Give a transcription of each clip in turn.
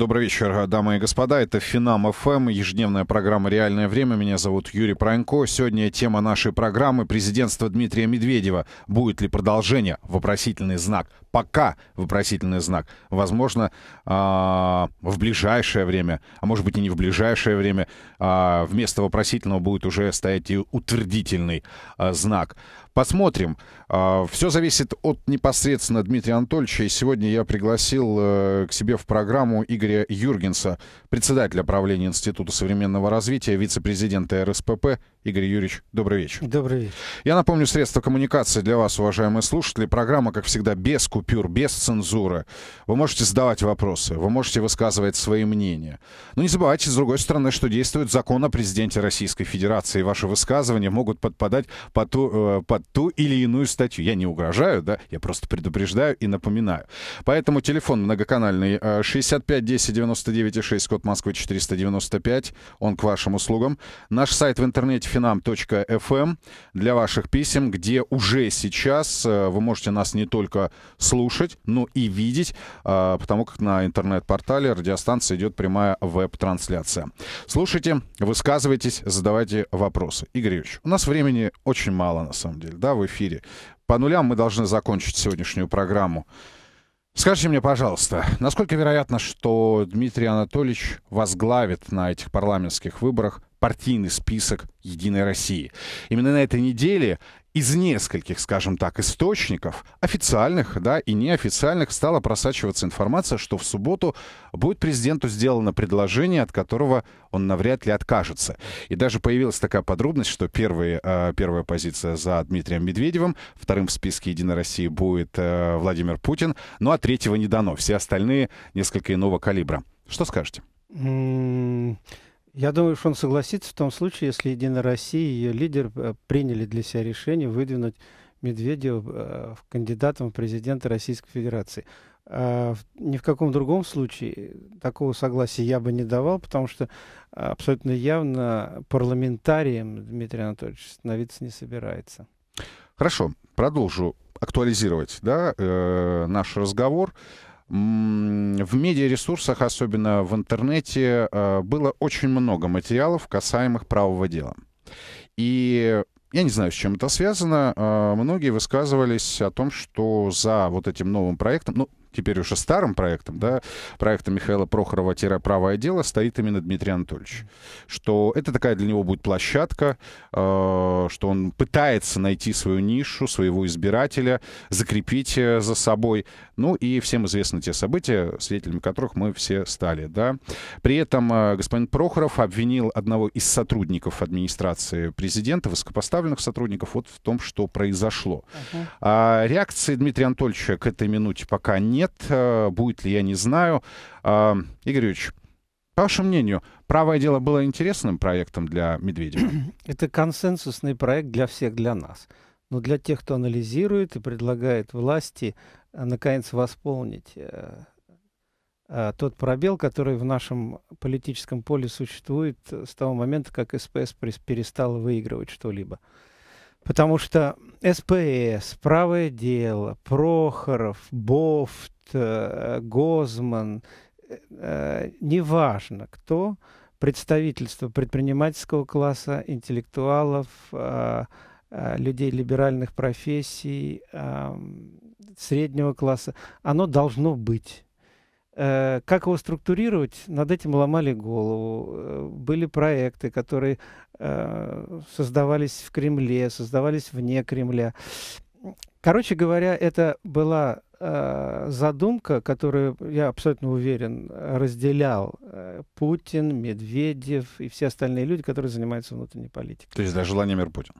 Добрый вечер, дамы и господа. Это Финам ФМ, эм, ежедневная программа «Реальное время». Меня зовут Юрий Пронько. Сегодня тема нашей программы «Президентство Дмитрия Медведева». Будет ли продолжение? Вопросительный знак. Пока вопросительный знак. Возможно, а, в ближайшее время, а может быть и не в ближайшее время, а, вместо вопросительного будет уже стоять и утвердительный а, знак. Посмотрим. А, Все зависит от непосредственно Дмитрия Анатольевича. И сегодня я пригласил э, к себе в программу Игоря Юргенса, председателя правления Института современного развития, вице-президента РСПП. Игорь Юрьевич, добрый вечер. Добрый вечер. Я напомню, средства коммуникации для вас, уважаемые слушатели. Программа, как всегда, без купюр, без цензуры. Вы можете задавать вопросы, вы можете высказывать свои мнения. Но не забывайте, с другой стороны, что действует закон о президенте Российской Федерации. Ваши высказывания могут подпадать под, э, под ту или иную статью. Я не угрожаю, да, я просто предупреждаю и напоминаю. Поэтому телефон многоканальный 65 10 99 6, код Москвы 495, он к вашим услугам. Наш сайт в интернете finam.fm эм. для ваших писем, где уже сейчас э, вы можете нас не только слушать, но и видеть, э, потому как на интернет-портале радиостанции идет прямая веб-трансляция. Слушайте, высказывайтесь, задавайте вопросы. Игорь Ильич, у нас времени очень мало на самом деле неделе, да, в эфире. По нулям мы должны закончить сегодняшнюю программу. Скажите мне, пожалуйста, насколько вероятно, что Дмитрий Анатольевич возглавит на этих парламентских выборах партийный список «Единой России». Именно на этой неделе из нескольких, скажем так, источников, официальных да, и неофициальных, стала просачиваться информация, что в субботу будет президенту сделано предложение, от которого он навряд ли откажется. И даже появилась такая подробность, что первые, э, первая позиция за Дмитрием Медведевым, вторым в списке «Единой России» будет э, Владимир Путин, ну а третьего не дано, все остальные несколько иного калибра. Что скажете? Я думаю, что он согласится в том случае, если Единая Россия и ее лидер э, приняли для себя решение выдвинуть Медведева э, кандидатом в президенты Российской Федерации. А ни в каком другом случае э, такого согласия я бы не давал, потому что абсолютно явно парламентарием Дмитрий Анатольевич становиться не собирается. Хорошо, продолжу актуализировать да, э, наш разговор в медиаресурсах, особенно в интернете, э, было очень много материалов, касаемых правого дела. И я не знаю, с чем это связано. Э, многие высказывались о том, что за вот этим новым проектом, ну, теперь уже старым проектом, да, проектом Михаила Прохорова-правое дело, стоит именно Дмитрий Анатольевич. Что это такая для него будет площадка, э, что он пытается найти свою нишу, своего избирателя, закрепить за собой. Ну и всем известны те события, свидетелями которых мы все стали. Да? При этом э, господин Прохоров обвинил одного из сотрудников администрации президента, высокопоставленных сотрудников, вот в том, что произошло. Uh-huh. А, реакции Дмитрия Анатольевича к этой минуте пока нет. Э, будет ли, я не знаю. А, Игорь Юрьевич, по вашему мнению, правое дело было интересным проектом для Медведева? Это консенсусный проект для всех, для нас. Но для тех, кто анализирует и предлагает власти, э, наконец, восполнить э, э, тот пробел, который в нашем политическом поле существует с того момента, как СПС перестала выигрывать что-либо. Потому что СПС, правое дело, Прохоров, Бофт, Гозман, неважно кто, представительство предпринимательского класса, интеллектуалов, а, людей либеральных профессий, среднего класса, оно должно быть. Э, как его структурировать, над этим ломали голову. Э, были проекты, которые э, создавались в Кремле, создавались вне Кремля. Короче говоря, это была задумка, которую, я абсолютно уверен, разделял Путин, Медведев и все остальные люди, которые занимаются внутренней политикой. То есть даже Владимир Путин?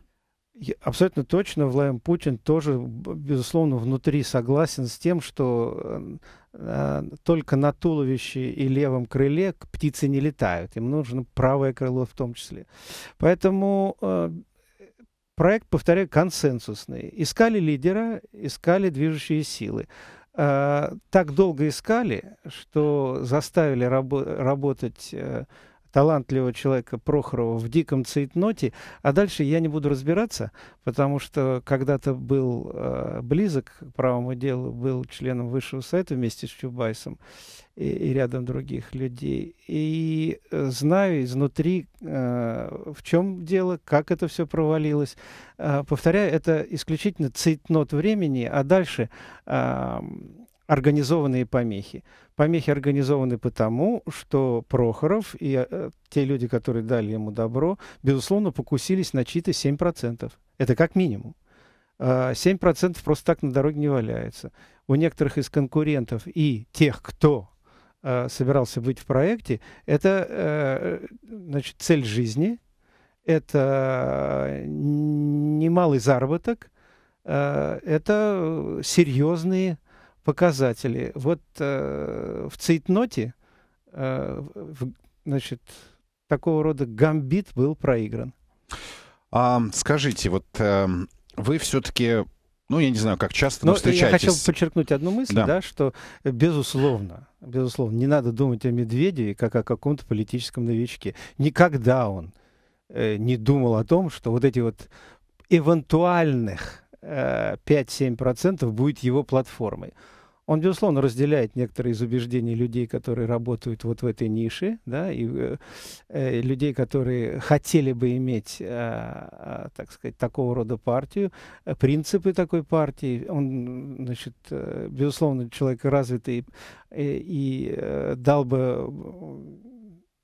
Абсолютно точно, Владимир Путин тоже, безусловно, внутри согласен с тем, что э, э только на туловище и левом крыле птицы не летают. Им нужно правое крыло в том числе. Поэтому э, проект, повторяю, консенсусный. Искали лидера, искали движущие силы. Э, так долго искали, что заставили рабо- работать... Э, талантливого человека Прохорова в диком цейтноте, а дальше я не буду разбираться, потому что когда-то был э, близок к правому делу, был членом высшего совета вместе с Чубайсом и, и рядом других людей. И э, знаю изнутри, э, в чем дело, как это все провалилось. Э, повторяю, это исключительно цейтнот времени, а дальше э, организованные помехи. Помехи организованы потому, что Прохоров и э, те люди, которые дали ему добро, безусловно, покусились на чьи-то 7%. Это как минимум. 7% а, просто так на дороге не валяется. У некоторых из конкурентов и тех, кто э, собирался быть в проекте, это э, значит, цель жизни, это немалый заработок, это серьезные показатели. Вот э, в цейтноте э, в, значит, такого рода гамбит был проигран. А, скажите, вот э, вы все-таки, ну, я не знаю, как часто, но, но встречаетесь... Я хотел подчеркнуть одну мысль, да. да, что, э, безусловно, безусловно, не надо думать о Медведеве как о каком-то политическом новичке. Никогда он э, не думал о том, что вот эти вот эвентуальных 5-7% э, будет его платформой. Он, безусловно, разделяет некоторые из убеждений людей, которые работают вот в этой нише, да, и э, э людей, которые хотели бы иметь, э, э, так сказать, такого рода партию, э, принципы такой партии. Он, значит, э, безусловно, человек развитый и, и э, дал бы,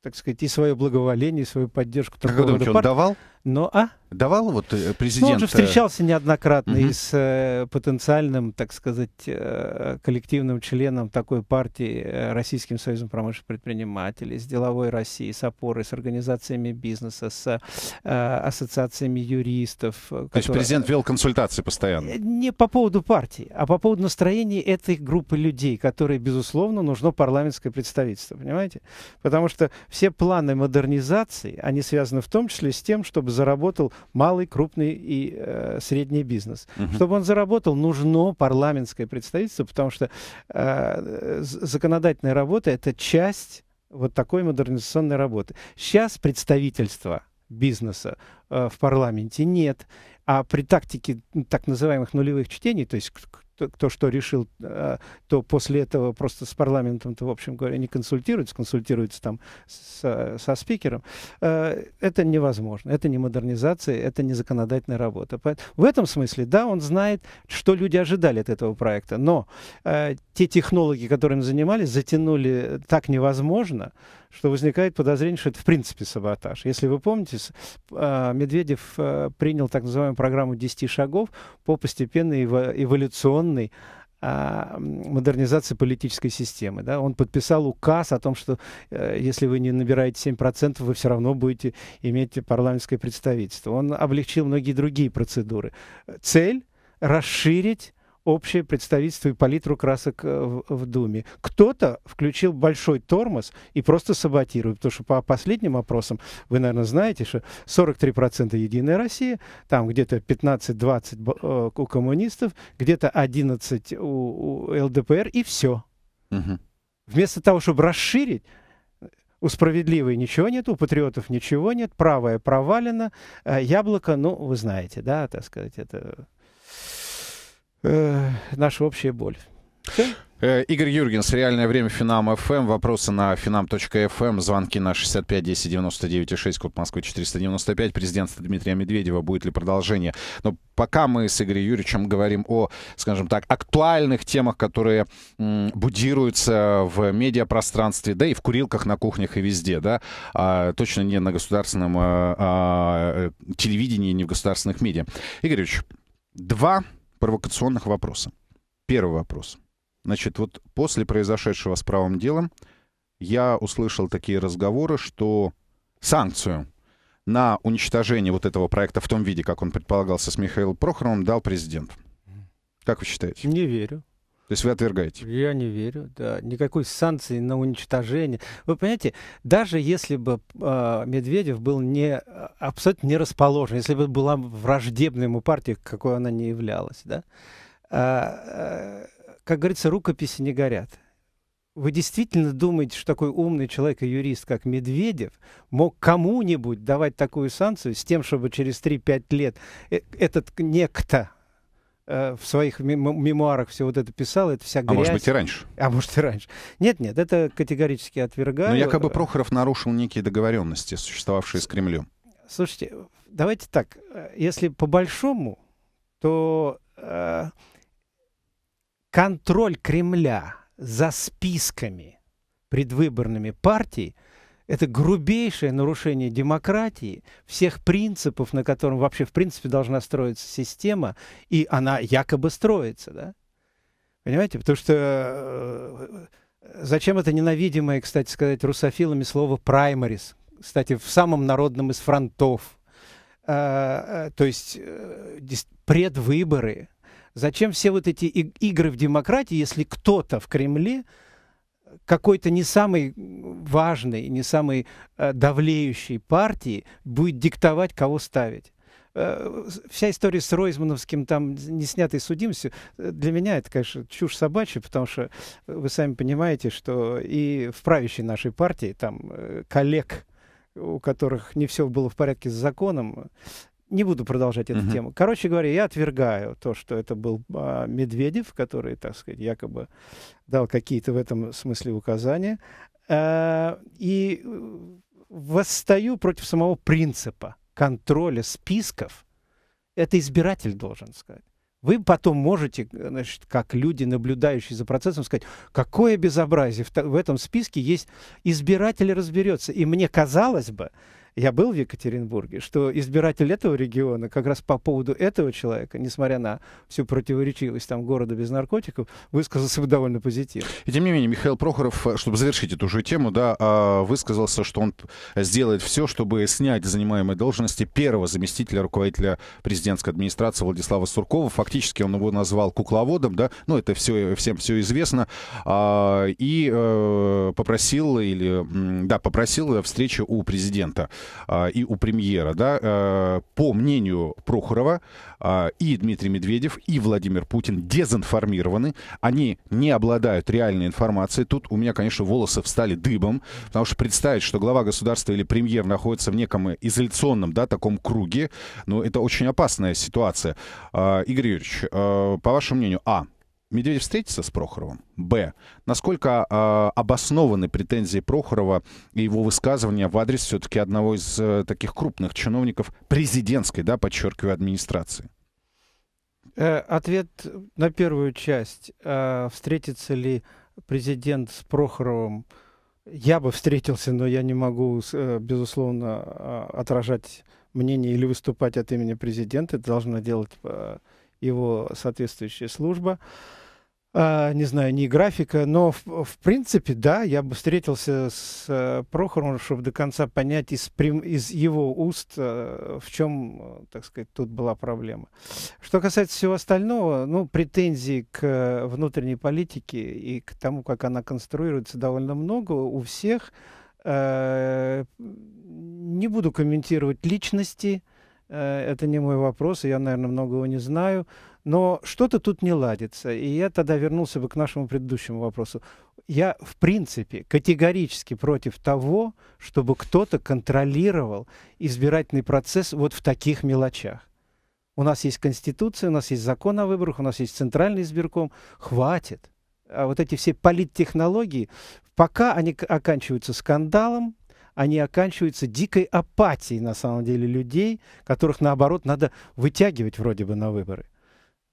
так сказать, и свое благоволение, и свою поддержку. Как рода думаете, он партии. Ну, а? Давал вот президент... Э, ну, он же встречался неоднократно угу. и с э, потенциальным, так сказать, э, коллективным членом такой партии э, Российским союзом промышленных предпринимателей, с деловой Россией, с опорой, с организациями бизнеса, с э, ассоциациями юристов. Которые... Э, То есть президент вел консультации постоянно? Э, не по поводу партии, а по поводу настроения этой группы людей, которые, безусловно, нужно парламентское представительство, понимаете? Потому что все планы модернизации, они связаны в том числе с тем, чтобы заработал малый, крупный и э, средний бизнес. Угу. Чтобы он заработал, нужно парламентское представительство, потому что э, законодательная работа это часть вот такой модернизационной работы. Сейчас представительства бизнеса э, в парламенте нет, а при тактике так называемых нулевых чтений, то есть кто что решил, а, то после этого просто с парламентом-то, в общем говоря, не консультируется, консультируется там со, а, со спикером. А, это невозможно. Это не модернизация, это не законодательная работа. В этом смысле, да, он знает, что люди ожидали от этого проекта, но те технологии, которыми занимались, затянули так невозможно, что возникает подозрение, что это в принципе саботаж. Если вы помните, а, Медведев э, принял так называемую программу 10 шагов по постепенной эволюционной а, модернизации политической системы. Да? Он подписал указ о том, что э, если вы не набираете 7%, вы все равно будете иметь парламентское представительство. Он облегчил многие другие процедуры. Цель – расширить общее представительство и палитру красок э, в, в Думе. Кто-то включил большой тормоз и просто саботирует, потому что по последним опросам, вы, наверное, знаете, что 43% Единая Россия, там где-то 15-20 э, у коммунистов, где-то 11 у, у ЛДПР и все. Угу. Вместо того, чтобы расширить, у справедливой ничего нет, у патриотов ничего нет, правое провалено, «Э», яблоко, ну, вы знаете, да, так сказать, это э, наша общая боль. Все? Э, Игорь Юргенс, реальное время Финам ФМ. Вопросы на finam.fm. Звонки на 65 10 99 и 6, код Москвы 495. Президентство Дмитрия Медведева. Будет ли продолжение? Но пока мы с Игорем Юрьевичем говорим о, скажем так, актуальных темах, которые будируются в медиапространстве, да и в курилках, на кухнях и везде, да, а, точно не на государственном а, а, э, телевидении, не в государственных медиа. Игорь Юрьевич, два провокационных вопроса. Первый вопрос. Значит, вот после произошедшего с правым делом я услышал такие разговоры, что санкцию на уничтожение вот этого проекта в том виде, как он предполагался с Михаилом Прохоровым, дал президент. Как вы считаете? Не верю. То есть вы отвергаете? Я не верю, да. Никакой санкции на уничтожение. Вы понимаете, даже если бы э, Медведев был не, абсолютно не расположен, если бы была враждебная ему партия, какой она не являлась, да, э, э, как говорится, рукописи не горят. Вы действительно думаете, что такой умный человек и юрист, как Медведев, мог кому-нибудь давать такую санкцию с тем, чтобы через 3-5 лет э, этот некто, Э, в своих мемуарах все вот это писал, это вся грязь. А может быть и раньше. А может и раньше. Нет, нет, это категорически отвергаю. Но ну, якобы Прохоров нарушил некие договоренности, существовавшие с Кремлем. Слушайте, давайте так, если по-большому, то э, контроль Кремля за списками предвыборными партий – это грубейшее нарушение демократии, всех принципов, на котором вообще в принципе должна строиться система, и она якобы строится, да? Понимаете? Потому что э, зачем это ненавидимое, кстати сказать, русофилами слово «праймарис», кстати, в самом народном из фронтов, э, э, то есть предвыборы. Зачем все вот эти игры в демократии, если кто-то в Кремле – какой-то не самой важной, не самой э, давлеющей партии будет диктовать, кого ставить э, вся история с Ройзмановским, там, не судимостью, э, для меня это, конечно, чушь собачья, потому что вы сами понимаете, что и в правящей нашей партии, там, коллег, у которых не все было в порядке с законом, не буду продолжать эту uh-huh. тему. Короче говоря, я отвергаю то, что это был а, Медведев, который, так сказать, якобы дал какие-то в этом смысле указания. А, и э, восстаю против самого принципа контроля списков. Это избиратель должен сказать. Вы потом можете, значит, как люди, наблюдающие за процессом, сказать, какое безобразие, в, в этом списке есть избиратель разберется. И мне казалось бы, я был в Екатеринбурге, что избиратель этого региона как раз по поводу этого человека, несмотря на всю противоречивость там города без наркотиков, высказался бы довольно позитивно. И тем не менее, Михаил Прохоров, э, чтобы завершить эту же тему, да, а, высказался, что он сделает все, чтобы снять занимаемые должности первого заместителя руководителя президентской администрации Владислава Суркова. Фактически он его назвал кукловодом, да, ну это все, всем все известно, а, и э, попросил, или, да, попросил встречу у президента. А, и у премьера, да, а, по мнению Прохорова а, и Дмитрий Медведев, и Владимир Путин дезинформированы, они не обладают реальной информацией. Тут у меня, конечно, волосы встали дыбом, потому что представить, что глава государства или премьер находится в неком изоляционном, да, таком круге, ну, это очень опасная ситуация. Игорь Юрьевич, по вашему мнению, а, Медведев встретится с Прохоровым? Б. Насколько э, обоснованы претензии Прохорова и его высказывания в адрес все-таки одного из э, таких крупных чиновников президентской, да, подчеркиваю, администрации? Э, ответ на первую часть. Э, встретится ли президент с Прохоровым? Я бы встретился, но я не могу, э, безусловно, э, отражать мнение или выступать от имени президента. Это должна делать... Э, его соответствующая служба. А, не знаю, не графика, но в, в принципе, да, я бы встретился с э, Прохором, чтобы до конца понять из, из его уст, э, в чем, э, так сказать, тут была проблема. Что касается всего остального, ну, претензий к внутренней политике и к тому, как она конструируется, довольно много у всех. Не буду комментировать личности, Э, это не мой вопрос, и я, наверное, многого не знаю. Но что-то тут не ладится. И я тогда вернулся бы к нашему предыдущему вопросу. Я, в принципе, категорически против того, чтобы кто-то контролировал избирательный процесс вот в таких мелочах. У нас есть Конституция, у нас есть закон о выборах, у нас есть Центральный избирком. Хватит. А вот эти все политтехнологии, пока они оканчиваются скандалом, они оканчиваются дикой апатией, на самом деле, людей, которых, наоборот, надо вытягивать вроде бы на выборы.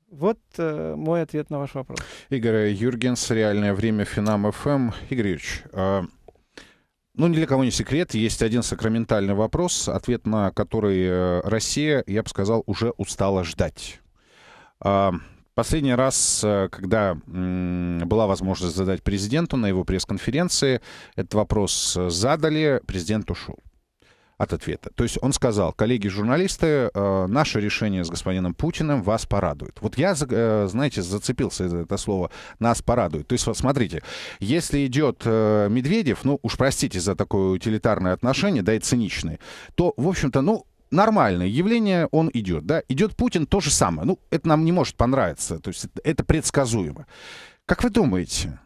Вот э, мой ответ на ваш вопрос. Игорь Юргенс, «Реальное время», Финам ФМ. Игорь Юрьевич, э, ну, ни для кого не секрет, есть один сакраментальный вопрос, ответ на который э, Россия, я бы сказал, уже устала ждать. А, Последний раз, э, когда была возможность задать президенту на его пресс-конференции, этот вопрос э, задали, президент ушел от ответа. То есть он сказал, коллеги-журналисты, э, наше решение с господином Путиным вас порадует. Вот я, знаете, зацепился за это слово «нас порадует». То есть вот смотрите, если идет Медведев, ну уж простите за такое утилитарное отношение, да и циничное, то, в общем-то, ну, нормальное явление, он идет, да, идет Путин, то же самое. Ну, это нам не может понравиться, то есть это, предсказуемо. Как вы думаете,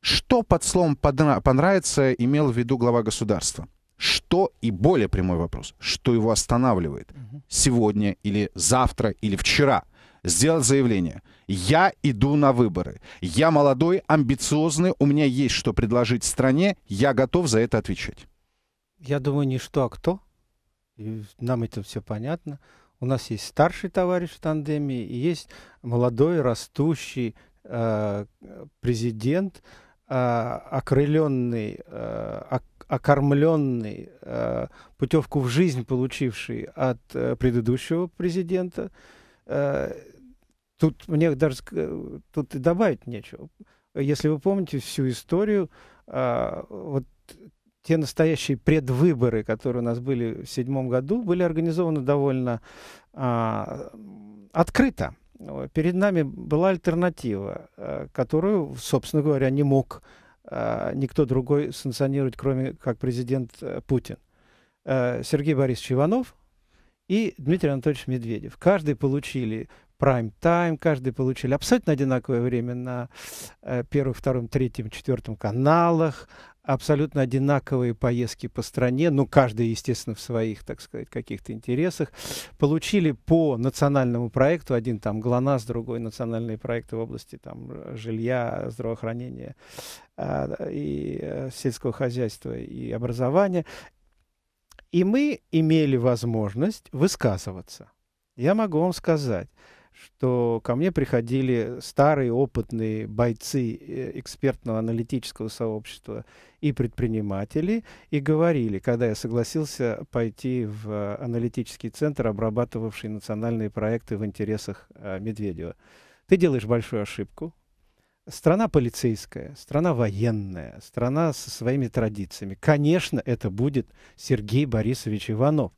что под словом «понравится» имел в виду глава государства? Что, и более прямой вопрос, что его останавливает сегодня или завтра или вчера? Сделать заявление. Я иду на выборы. Я молодой, амбициозный, у меня есть что предложить стране, я готов за это отвечать. Я думаю, не что, а кто нам это все понятно. У нас есть старший товарищ в тандеме, и есть молодой, растущий э, президент, а, э, окрыленный, э, окормленный, э, путевку в жизнь получивший от э, предыдущего президента. Э, тут мне даже э, тут и добавить нечего. Если вы помните всю историю, э, вот те настоящие предвыборы, которые у нас были в седьмом году, были организованы довольно а, открыто. Перед нами была альтернатива, э, которую, собственно говоря, не мог а, никто другой санкционировать, кроме как президент э, Путин. Сергей Борисович Иванов и Дмитрий Анатольевич Медведев. Каждый получили прайм-тайм, каждый получили абсолютно одинаковое время на э, первом, втором, третьем, четвертом каналах, абсолютно одинаковые поездки по стране, ну, каждый, естественно, в своих, так сказать, каких-то интересах, получили по национальному проекту, один там ГЛОНАСС, другой национальные проекты в области там э, жилья, здравоохранения э, и э, сельского хозяйства и образования. И мы имели возможность высказываться. Я могу вам сказать, что ко мне приходили старые опытные бойцы э, экспертного аналитического сообщества и предприниматели и говорили, когда я согласился пойти в э, аналитический центр, обрабатывавший национальные проекты в интересах э, Медведева. Ты делаешь большую ошибку. Страна полицейская, страна военная, страна со своими традициями. Конечно, это будет Сергей Борисович Иванов.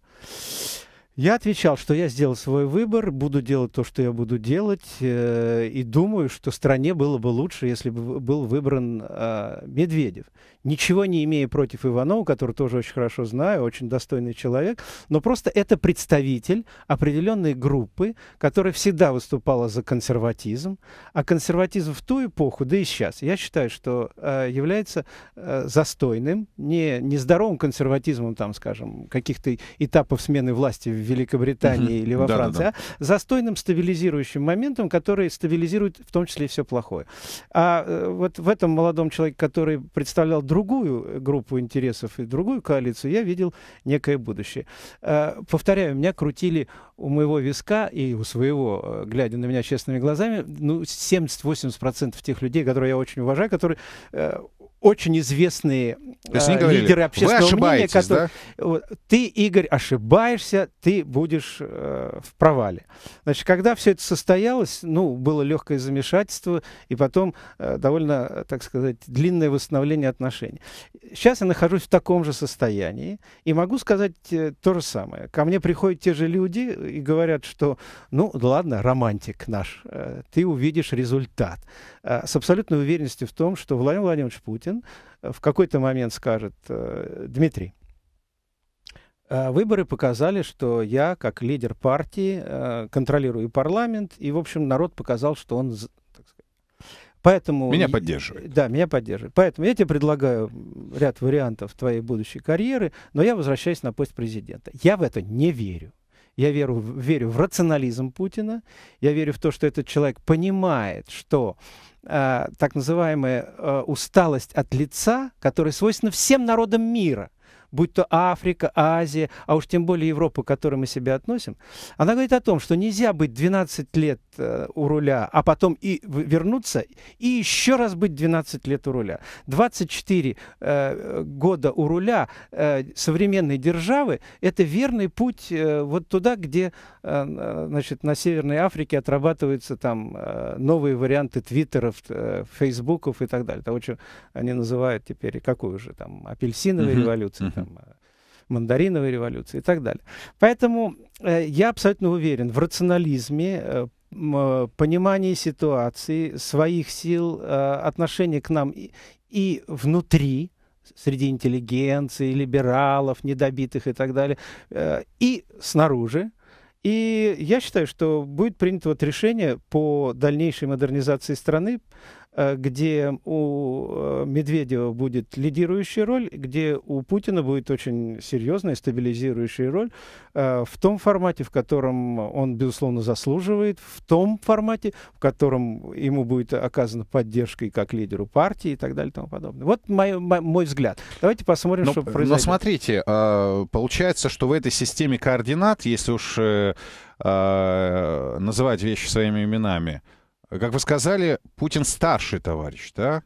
Я отвечал, что я сделал свой выбор, буду делать то, что я буду делать, э, и думаю, что стране было бы лучше, если бы был выбран э, Медведев. Ничего не имея против Иванова, который тоже очень хорошо знаю, очень достойный человек, но просто это представитель определенной группы, которая всегда выступала за консерватизм, а консерватизм в ту эпоху, да и сейчас, я считаю, что э, является э, застойным, не, не здоровым консерватизмом, там, скажем, каких-то этапов смены власти в Великобритании или во Франции, а застойным стабилизирующим моментом, который стабилизирует в том числе и все плохое. А э, вот в этом молодом человеке, который представлял другую группу интересов и другую коалицию, я видел некое будущее. А, повторяю, меня крутили у моего виска и у своего, э, глядя на меня честными глазами, ну, 70-80% тех людей, которые я очень уважаю, которые э, очень известные То а, говорили, лидеры общественного мнения, которые... Да? Ты, Игорь, ошибаешься, ты будешь э, в провале. Значит, когда все это состоялось, ну, было легкое замешательство, и потом э, довольно, так сказать, длинное восстановление отношений. Сейчас я нахожусь в таком же состоянии, и могу сказать э, то же самое. Ко мне приходят те же люди и говорят, что, ну, ладно, романтик наш, э, ты увидишь результат. Э, с абсолютной уверенностью в том, что Владимир Владимирович Путин Путин э, в какой-то момент скажет, э, Дмитрий, э, Выборы показали, что я, как лидер партии, контролирую парламент, и, в общем, народ показал, что он... так сказать, Поэтому... Меня поддерживает. Да, меня поддерживает. Поэтому я тебе предлагаю ряд вариантов твоей будущей карьеры, но я возвращаюсь на пост президента. Я в это не верю. Я верю, верю в рационализм Путина. Я верю в то, что этот человек понимает, что э, так называемая э, усталость от лица, которая свойственна всем народам мира – будь то Африка, Азия, а уж тем более Европа, к которой мы себя относим, она говорит о том, что нельзя быть 12 лет э, у руля, а потом и вернуться, и еще раз быть 12 лет у руля. 24 э, года у руля э, современной державы – это верный путь э, вот туда, где э, значит, на Северной Африке отрабатываются там э, новые варианты твиттеров, э, фейсбуков и так далее. Того, что они называют теперь, какую же там, апельсиновая uh-huh, революция. uh там, э, мандариновой революции и так далее. Поэтому э, я абсолютно уверен в рационализме, э, понимании ситуации, своих сил, отношения к нам и, и внутри, среди интеллигенции, либералов, недобитых и так далее, и снаружи. И я считаю, что будет принято вот решение по дальнейшей модернизации страны Э, где у э, Медведева будет лидирующая роль, где у Путина будет очень серьезная стабилизирующая роль э, в том формате, в котором он, безусловно, заслуживает, в том формате, в котором ему будет оказана поддержка и как лидеру партии и так далее и тому подобное. Вот мой, мой взгляд. Давайте посмотрим, ну, но, что произойдет. Но смотрите, получается, что в этой системе координат, если уж называть вещи своими именами, как вы сказали, Путин старший товарищ, да?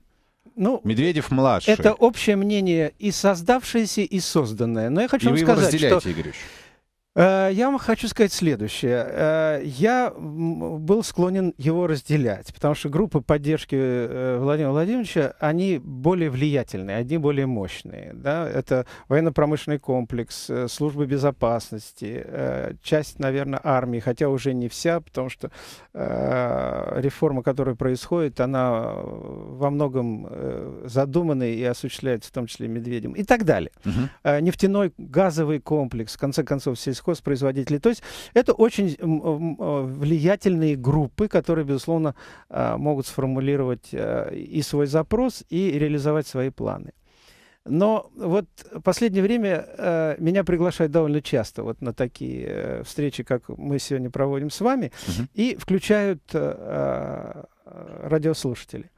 Ну, Медведев младший. Это общее мнение и создавшееся, и созданное. Но я хочу и вам сказать, что... Игорь Э, я вам хочу сказать следующее. Э, я был склонен его разделять, потому что группы поддержки э, Владимира Владимировича, они более влиятельные, одни более мощные. Да? Это военно-промышленный комплекс, службы безопасности, часть, наверное, армии, хотя уже не вся, потому что реформа, которая происходит, она во многом задумана и осуществляется в том числе Медведем и так далее. Угу. Нефтяной газовый комплекс, в конце концов, сельскохозяйственный сельхозпроизводителей. То есть это очень э, э, э, влиятельные группы, которые, безусловно, могут сформулировать и свой запрос, и реализовать свои планы. Но вот в последнее время э, меня приглашают довольно часто вот на такие э, встречи, как мы сегодня проводим с вами, угу. и включают э, радиослушатели.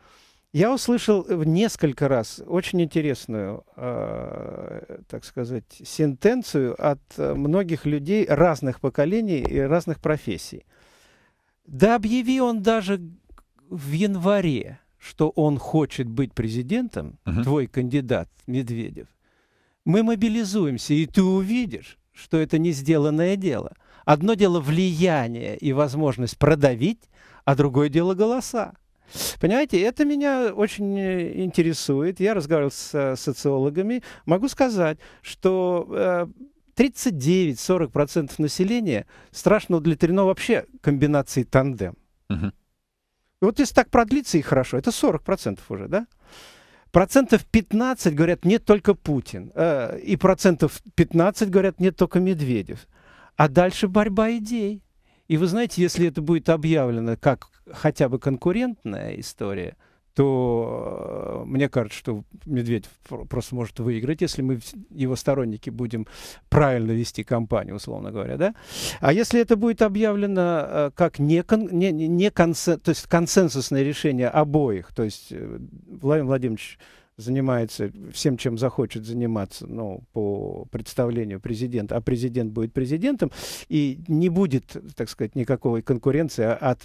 Я услышал э, несколько раз очень интересную, э, так сказать, сентенцию от э, многих людей разных поколений и разных профессий. Да объяви он даже в январе, что он хочет быть президентом, uh-huh. твой кандидат Медведев, мы мобилизуемся, и ты увидишь, что это не сделанное дело. Одно дело влияние и возможность продавить, а другое дело голоса. Понимаете, это меня очень э, интересует. Я разговаривал с э, социологами. Могу сказать, что 39-40% э, населения страшно удовлетворено вообще комбинацией тандем. Угу. Вот если так продлится и хорошо, это 40% уже, да? Процентов 15 говорят, нет только Путин. И процентов 15 говорят, нет только Медведев. А дальше борьба идей. И вы знаете, если это будет объявлено как хотя бы конкурентная история, то э, мне кажется, что Медведев просто может выиграть, если мы его сторонники будем правильно вести кампанию, условно говоря, да. А если это будет объявлено э, как не, не, не консен, то есть консенсусное решение обоих, то есть э, Владимир Владимирович занимается всем, чем захочет заниматься, ну, по представлению президента, а президент будет президентом, и не будет, так сказать, никакой конкуренции от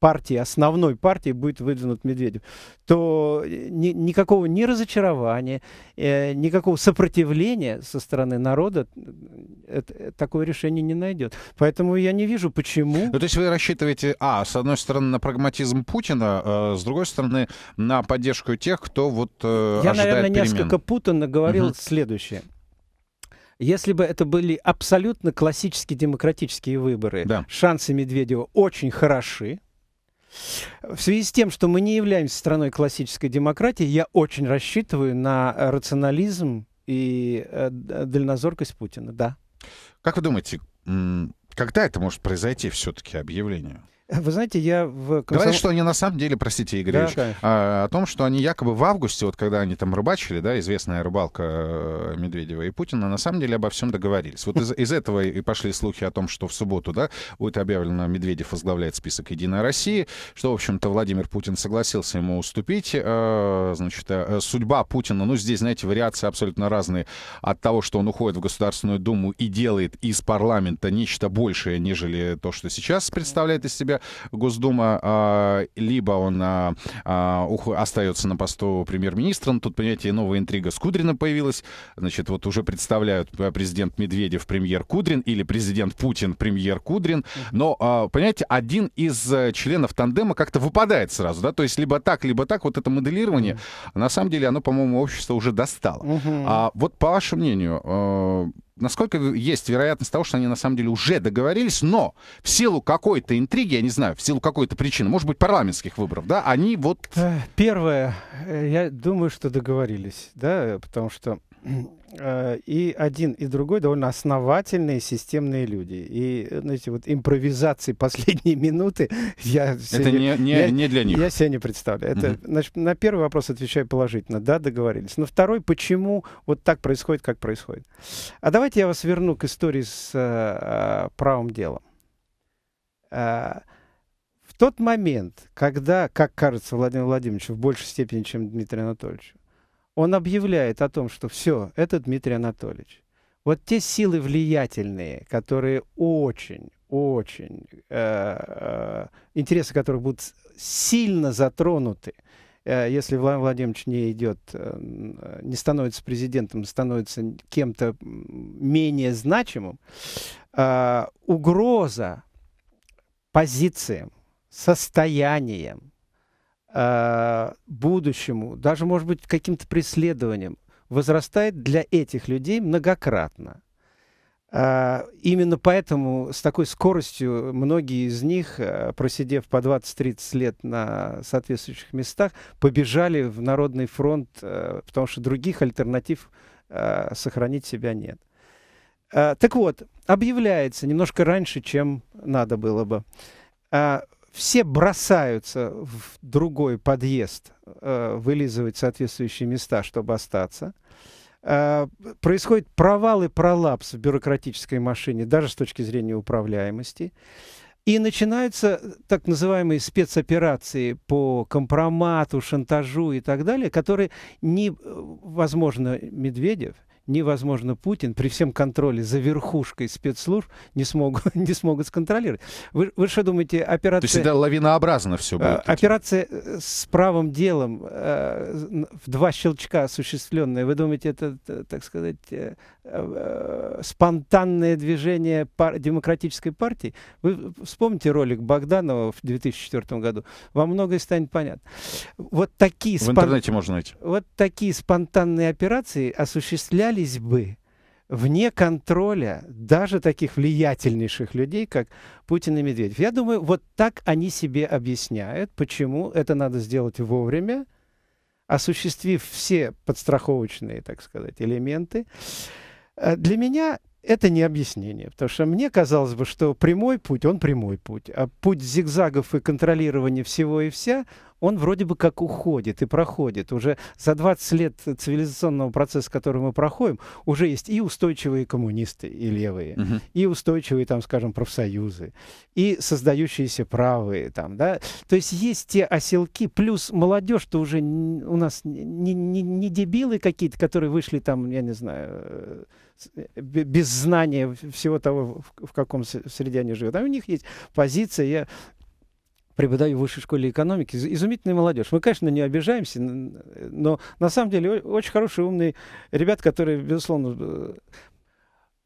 партии, основной партии будет выдвинут Медведев, то э, ни, никакого ни разочарования, э, никакого сопротивления со стороны народа э, это, э, такое решение не найдет. Поэтому я не вижу, почему... Ну, то есть вы рассчитываете, а, с одной стороны, на прагматизм Путина, а с другой стороны, на поддержку тех, кто вот э, Я, наверное, перемен. несколько путанно говорил угу. следующее – если бы это были абсолютно классические демократические выборы, да. шансы Медведева очень хороши. В связи с тем, что мы не являемся страной классической демократии, я очень рассчитываю на рационализм и э, дальнозоркость Путина, да. Как вы думаете, когда это может произойти все-таки объявление? Вы знаете, я в... Комсомол... Говорят, что они на самом деле, простите, Игорь да, Ильич, а, о, том, что они якобы в августе, вот когда они там рыбачили, да, известная рыбалка э, Медведева и Путина, на самом деле обо всем договорились. Вот из, из этого и пошли слухи о том, что в субботу, да, будет объявлено, Медведев возглавляет список «Единой России», что, в общем-то, Владимир Путин согласился ему уступить. Э, значит, э, судьба Путина, ну, здесь, знаете, вариации абсолютно разные от того, что он уходит в Государственную Думу и делает из парламента нечто большее, нежели то, что сейчас представляет из себя Госдума а, либо он а, а, остается на посту премьер-министром, тут, понимаете, новая интрига с Кудриным появилась, значит, вот уже представляют президент Медведев премьер Кудрин или президент Путин премьер Кудрин, но, понимаете, один из э, членов тандема как-то выпадает сразу, да, то есть либо так, либо так, вот это моделирование, на самом деле оно, по-моему, общество уже достало. А вот по вашему мнению, э, насколько есть вероятность того, что они на самом деле уже договорились, но в силу какой-то интриги, я не знаю, в силу какой-то причины, может быть, парламентских выборов, да, они вот... Э, первое, э, я думаю, что договорились, да, потому что Э, и один, и другой довольно основательные системные люди. И, э, знаете, вот импровизации последней минуты я Это не, не, я, не для них. Я себе не представляю. Это, угу. значит, на первый вопрос отвечаю положительно. Да, договорились. На второй, почему вот так происходит, как происходит. А давайте я вас верну к истории с а, правым делом. А, в тот момент, когда, как кажется Владимир Владимирович, в большей степени, чем Дмитрий Анатольевич, он объявляет о том, что все, это Дмитрий Анатольевич. Вот те силы влиятельные, которые очень, очень, э, э интересы которых будут сильно затронуты, э, если Владимир Владимирович не идет, э, не становится президентом, становится кем-то менее значимым, э, угроза позициям, состоянием, Э, будущему, даже, может быть, каким-то преследованием, возрастает для этих людей многократно. Э, именно поэтому с такой скоростью многие из них, э, просидев по 20-30 лет на соответствующих местах, побежали в Народный фронт, потому что других альтернатив сохранить себя нет. Так вот, объявляется немножко раньше, чем надо было бы все бросаются в другой подъезд э, вылизывать соответствующие места, чтобы остаться. Э, происходит провал и пролапс в бюрократической машине, даже с точки зрения управляемости. И начинаются э, так называемые спецоперации по компромату, шантажу и так далее, которые невозможно э, Медведев – невозможно Путин при всем контроле за верхушкой спецслужб не, смог, не смогут сконтролировать. Вы, вы что думаете, операция... То есть это лавинообразно все э, будет? Операция э, с правым делом э, в два щелчка осуществленная, вы думаете, это, так сказать, Э, спонтанное движение пар демократической партии. Вы вспомните ролик Богданова в 2004 году. Вам многое станет понятно. Вот такие, в интернете можно найти. вот такие спонтанные операции осуществлялись бы вне контроля даже таких влиятельнейших людей, как Путин и Медведев. Я думаю, вот так они себе объясняют, почему это надо сделать вовремя, осуществив все подстраховочные, так сказать, элементы. Э, для меня это не объяснение, потому что мне казалось бы, что прямой путь, он прямой путь, а путь зигзагов и контролирования всего и вся, он вроде бы как уходит и проходит. Уже за 20 лет цивилизационного процесса, который мы проходим, уже есть и устойчивые коммунисты, и левые, угу. и устойчивые, там, скажем, профсоюзы, и создающиеся правые, там, да. То есть есть те оселки, плюс молодежь-то уже у нас не, не, не дебилы какие-то, которые вышли там, я не знаю э, Э, без знания всего того, в каком среде они живут. А у них есть позиция, я преподаю в высшей школе экономики, изумительная молодежь. Мы, конечно, не обижаемся, но на самом деле очень хорошие, умные ребята, которые, безусловно,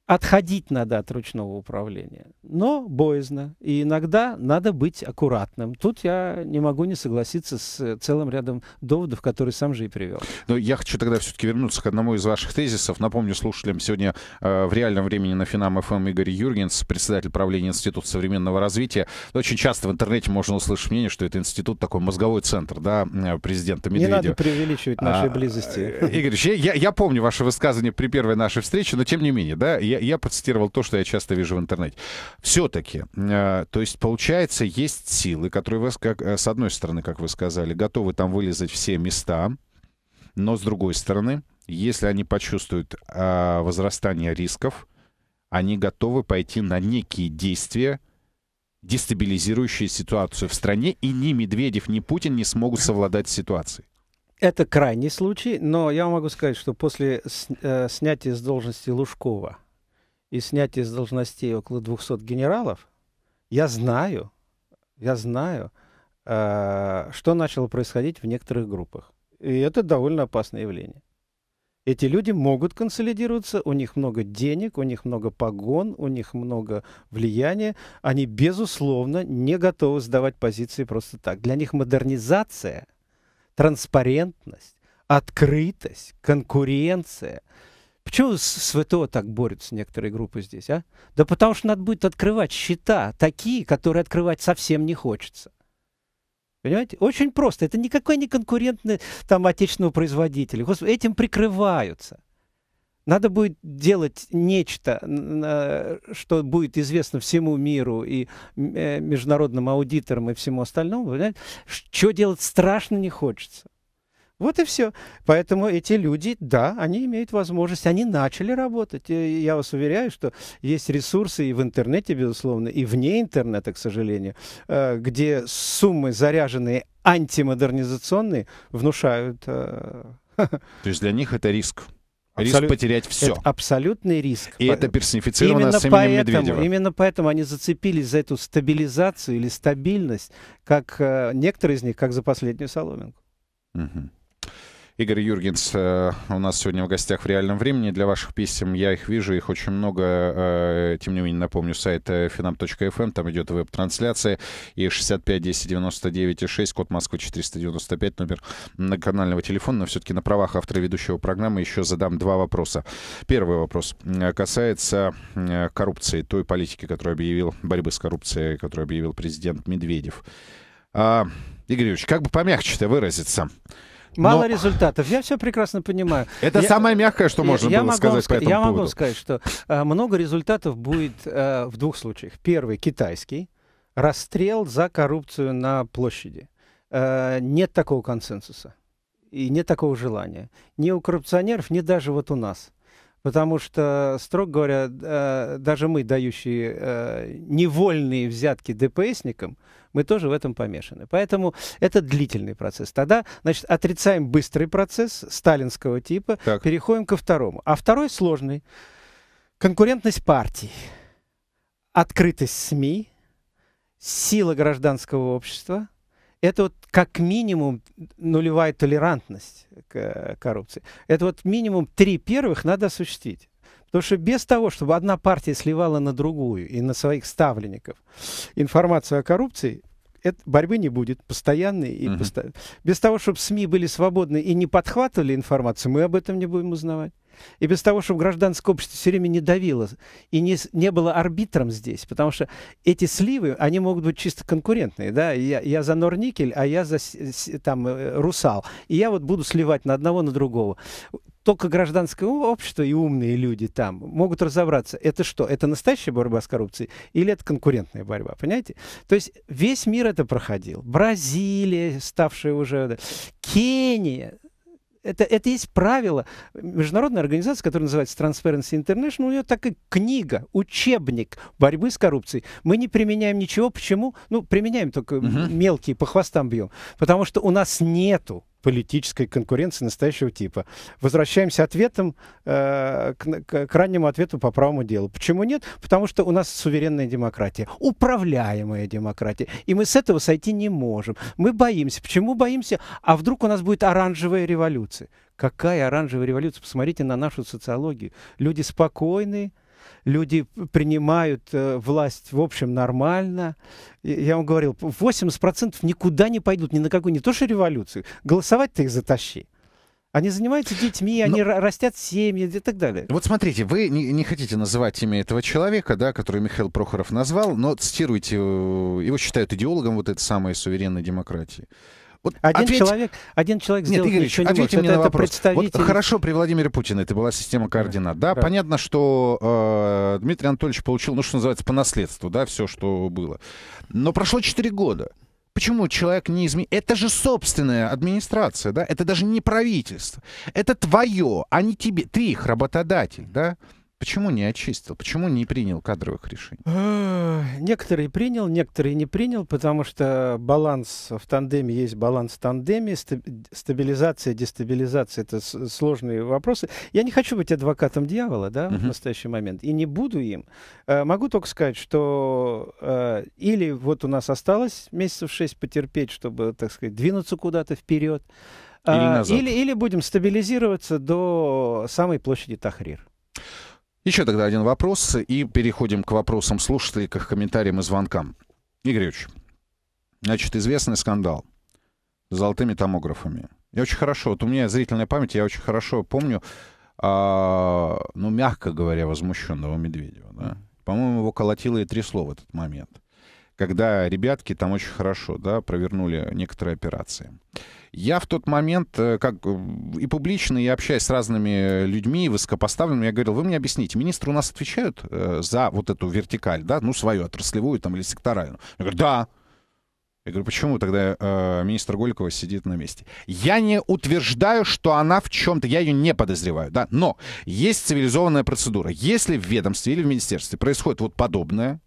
отходить надо от ручного управления. Но боязно. И иногда надо быть аккуратным. Тут я не могу не согласиться с э, целым рядом доводов, которые сам же и привел. Но я хочу тогда все-таки вернуться к одному из ваших тезисов. Напомню слушателям, сегодня э, в реальном времени на Финам ФМ эм Игорь Юргенс, председатель правления Института современного развития. Очень часто в интернете можно услышать мнение, что это институт такой мозговой центр, да, э, президента Медведева. Не надо преувеличивать нашей а, близости. Э, Игорь я, я, помню ваше высказывание при первой нашей встрече, но тем не менее, да, я, я процитировал то, что я часто вижу в интернете. Все-таки, э, то есть, получается, есть силы, которые, вы, как, э, с одной стороны, как вы сказали, готовы там вылезать все места, но, с другой стороны, если они почувствуют э, возрастание рисков, они готовы пойти на некие действия, дестабилизирующие ситуацию в стране, и ни Медведев, ни Путин не смогут совладать с ситуацией. Это крайний случай, но я могу сказать, что после э, снятия с должности Лужкова и снятие с должностей около 200 генералов, я знаю, я знаю, э, что начало происходить в некоторых группах. И это довольно опасное явление. Эти люди могут консолидироваться, у них много денег, у них много погон, у них много влияния. Они, безусловно, не готовы сдавать позиции просто так. Для них модернизация, транспарентность, открытость, конкуренция – Почему с ВТО так борются некоторые группы здесь, а? Да потому что надо будет открывать счета такие, которые открывать совсем не хочется. Понимаете? Очень просто. Это никакой не конкурентный там отечественного производителя. Господи, этим прикрываются. Надо будет делать нечто, что будет известно всему миру и э, международным аудиторам и всему остальному. Что делать страшно не хочется. Вот и все. Поэтому эти люди, да, они имеют возможность, они начали работать. И я вас уверяю, что есть ресурсы и в интернете, безусловно, и вне интернета, к сожалению, э, где суммы, заряженные антимодернизационные, внушают... Э, То есть для них это риск? Риск Абсолют... потерять все. Это абсолютный риск. И это персонифицировано именно с именем поэтому, Медведева. Именно поэтому они зацепились за эту стабилизацию или стабильность, как э, некоторые из них, как за последнюю соломинку. Угу. Игорь Юргенс э, у нас сегодня в гостях в реальном времени. Для ваших писем я их вижу, их очень много. Э, тем не менее, напомню, сайт finam.fm, э, эм, там идет веб-трансляция. И 65 10 99 6, код Москвы 495, номер на канального телефона. Но все-таки на правах автора ведущего программы еще задам два вопроса. Первый вопрос касается коррупции, той политики, которую объявил, борьбы с коррупцией, которую объявил президент Медведев. А, Игорь Юрьевич, как бы помягче-то выразиться – Мало Но... результатов. Я все прекрасно понимаю. Это я... самое мягкое, что можно я было могу сказать по этому Я поводу. могу сказать, что э, много результатов будет э, в двух случаях. Первый — китайский. Расстрел за коррупцию на площади. Э, нет такого консенсуса. И нет такого желания. Ни у коррупционеров, ни даже вот у нас. Потому что, строго говоря, э, даже мы, дающие э, невольные взятки ДПСникам, мы тоже в этом помешаны. Поэтому это длительный процесс. Тогда, значит, отрицаем быстрый процесс сталинского типа, так. переходим ко второму. А второй сложный. Конкурентность партий, открытость СМИ, сила гражданского общества – это вот как минимум нулевая толерантность к э, коррупции. Это вот минимум три первых надо осуществить. Потому что без того, чтобы одна партия сливала на другую и на своих ставленников информацию о коррупции, это, борьбы не будет постоянной. И угу. посто... Без того, чтобы СМИ были свободны и не подхватывали информацию, мы об этом не будем узнавать. И без того, чтобы гражданское общество все время не давило и не, не было арбитром здесь, потому что эти сливы, они могут быть чисто конкурентные, да, я, я за Норникель, а я за там э, Русал, и я вот буду сливать на одного, на другого только гражданское общество и умные люди там могут разобраться, это что, это настоящая борьба с коррупцией или это конкурентная борьба, понимаете? То есть весь мир это проходил. Бразилия, ставшая уже... Кения, это, это есть правило. Международная организация, которая называется Transparency International, у нее так и книга, учебник борьбы с коррупцией. Мы не применяем ничего. Почему? Ну, применяем только uh-huh. мелкие, по хвостам бьем. Потому что у нас нету политической конкуренции настоящего типа. Возвращаемся ответом э, к, к, к раннему ответу по правому делу. Почему нет? Потому что у нас суверенная демократия, управляемая демократия, и мы с этого сойти не можем. Мы боимся. Почему боимся? А вдруг у нас будет оранжевая революция? Какая оранжевая революция? Посмотрите на нашу социологию. Люди спокойные, люди принимают э, власть, в общем, нормально. Я вам говорил, 80% никуда не пойдут, ни на какую, не то что революцию. Голосовать-то их затащи. Они занимаются детьми, они Но... Ну, растят семьи и так далее. Вот смотрите, вы не, не хотите называть имя этого человека, да, который Михаил Прохоров назвал, но цитируйте, э, его считают идеологом вот этой самой суверенной демократии. Вот один ответь... человек, один человек сделал Нет, Игорь, ничего не может. Мне это, на это вопрос. представитель... Вот хорошо, при Владимире Путине это была система координат. Да, да. понятно, что э, Дмитрий Анатольевич получил, ну, что называется, по наследству, да, все, что было. Но прошло 4 года. Почему человек не изменил? Это же собственная администрация, да? Это даже не правительство. Это твое, а не тебе. Ты их работодатель, да? Почему не очистил? Почему не принял кадровых решений? Некоторые принял, некоторые не принял, потому что баланс в тандеме есть баланс в тандеме. Стабилизация, дестабилизация — это сложные вопросы. Я не хочу быть адвокатом дьявола да, в настоящий момент, и не буду им. Э, могу только сказать, что э, или вот у нас осталось месяцев шесть потерпеть, чтобы, так сказать, двинуться куда-то вперед, или, а, или, или будем стабилизироваться до самой площади Тахрир. Еще тогда один вопрос, и переходим к вопросам слушателей, к комментариям и звонкам. Игорь Ильич, значит, известный скандал с золотыми томографами. Я очень хорошо, вот у меня зрительная память, я очень хорошо помню, а, ну, мягко говоря, возмущенного Медведева. Да? По-моему, его колотило и трясло в этот момент когда ребятки там очень хорошо да, провернули некоторые операции. Я в тот момент, э, как и публично, и общаясь с разными людьми, высокопоставленными, я говорил, вы мне объясните, министры у нас отвечают э, за вот эту вертикаль, да, ну, свою, отраслевую там или секторальную? Я говорю, да. Я говорю, почему тогда э, министр Голькова сидит на месте? Я не утверждаю, что она в чем-то, я ее не подозреваю, да, но есть цивилизованная процедура. Если в ведомстве или в министерстве происходит вот подобное,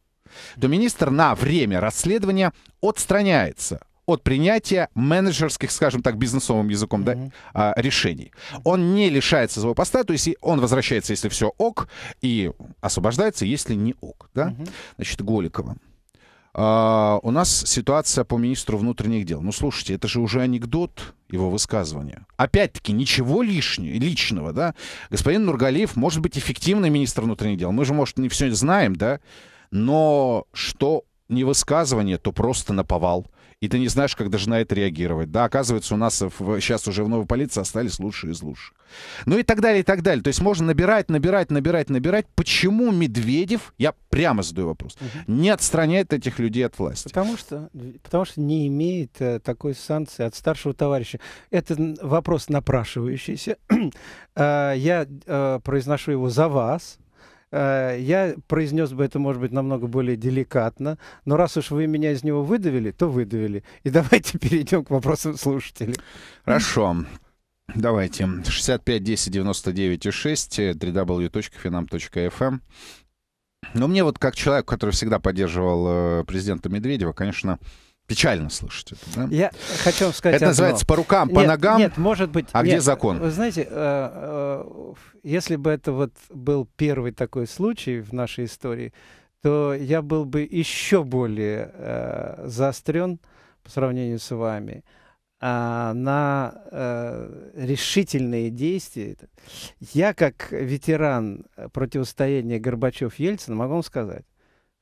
то министр на время расследования отстраняется от принятия менеджерских, скажем так, бизнесовым языком mm-hmm. да, а, решений. Он не лишается своего поста, то есть он возвращается, если все ок, и освобождается, если не ок. Да? Mm-hmm. Значит, Голикова. Uh, у нас ситуация по министру внутренних дел. Ну, слушайте, это же уже анекдот его высказывания. Опять-таки, ничего лишнего, личного, да? Господин Нургалиев может быть эффективный министр внутренних дел. Мы же, может, не все знаем, да? но что не высказывание, то просто наповал. И ты не знаешь, как даже на это реагировать. Да, оказывается, у нас в, сейчас уже в новой полиции остались лучшие из лучших. Ну и так далее, и так далее. То есть можно набирать, набирать, набирать, набирать. Почему Медведев, я прямо задаю вопрос, угу. не отстраняет этих людей от власти? Потому что, потому что не имеет э, такой санкции от старшего товарища. Это вопрос напрашивающийся. А, я э, произношу его за вас Э, я произнес бы это, может быть, намного более деликатно, но раз уж вы меня из него выдавили, то выдавили. И давайте перейдем к вопросам слушателей. Хорошо. Давайте. 65 10 99 и 6 www.finam.fm но мне вот как человек, который всегда поддерживал э, президента Медведева, конечно, Печально слышать это. Да? Я хочу вам сказать. Это одно. называется по рукам, по нет, ногам. Нет, может быть. А нет, где закон? Вы знаете, э, э, если бы это вот был первый такой случай в нашей истории, то я был бы еще более э, заострен по сравнению с вами а, на решительные действия. Я как ветеран противостояния Горбачев-Ельцин могу вам сказать